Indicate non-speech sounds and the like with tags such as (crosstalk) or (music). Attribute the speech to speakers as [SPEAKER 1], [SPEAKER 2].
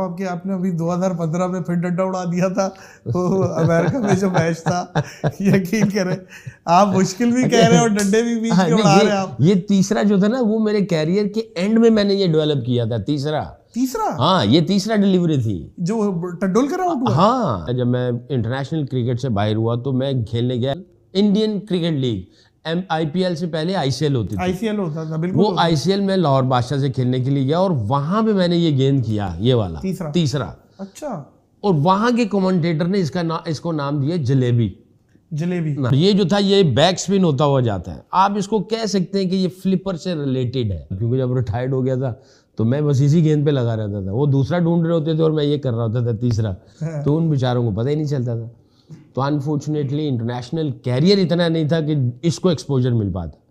[SPEAKER 1] आपके आपने अभी 2015 में फिर डंडा उड़ा दिया था तो अमेरिका में जो मैच
[SPEAKER 2] था (laughs) यकीन
[SPEAKER 1] करें आप मुश्किल भी कह रहे हो डंडे भी बीच हाँ, के उड़ा रहे आप
[SPEAKER 2] ये तीसरा जो था ना वो मेरे कैरियर के एंड में मैंने ये डेवलप किया था तीसरा तीसरा हाँ ये तीसरा डिलीवरी थी जो टडोलकर आउट हुआ हाँ जब मैं इंटरनेशनल क्रिकेट से बाहर हुआ तो मैं खेलने गया इंडियन क्रिकेट लीग आईपीएल से पहले आईसीएल होती थी आईसीएल
[SPEAKER 1] होता था बिल्कुल वो आईसीएल
[SPEAKER 2] में लाहौर बादशाह से खेलने के लिए गया और वहां पे मैंने ये गेंद किया ये वाला तीसरा तीसरा अच्छा और वहां के कमेंटेटर ने इसका ना, इसको नाम दिया जलेबी जलेबी ये जो था ये बैक स्पिन होता हुआ जाता है आप इसको कह सकते हैं कि ये फ्लिपर से रिलेटेड है क्योंकि जब रिटायर्ड हो गया था तो मैं बस इसी गेंद पे लगा रहता था वो दूसरा ढूंढ रहे होते थे और मैं ये कर रहा होता था तीसरा हाँ। तो उन बेचारों को पता ही नहीं चलता था तो अनफॉर्चुनेटली इंटरनेशनल कैरियर इतना नहीं था कि इसको एक्सपोजर मिल पाता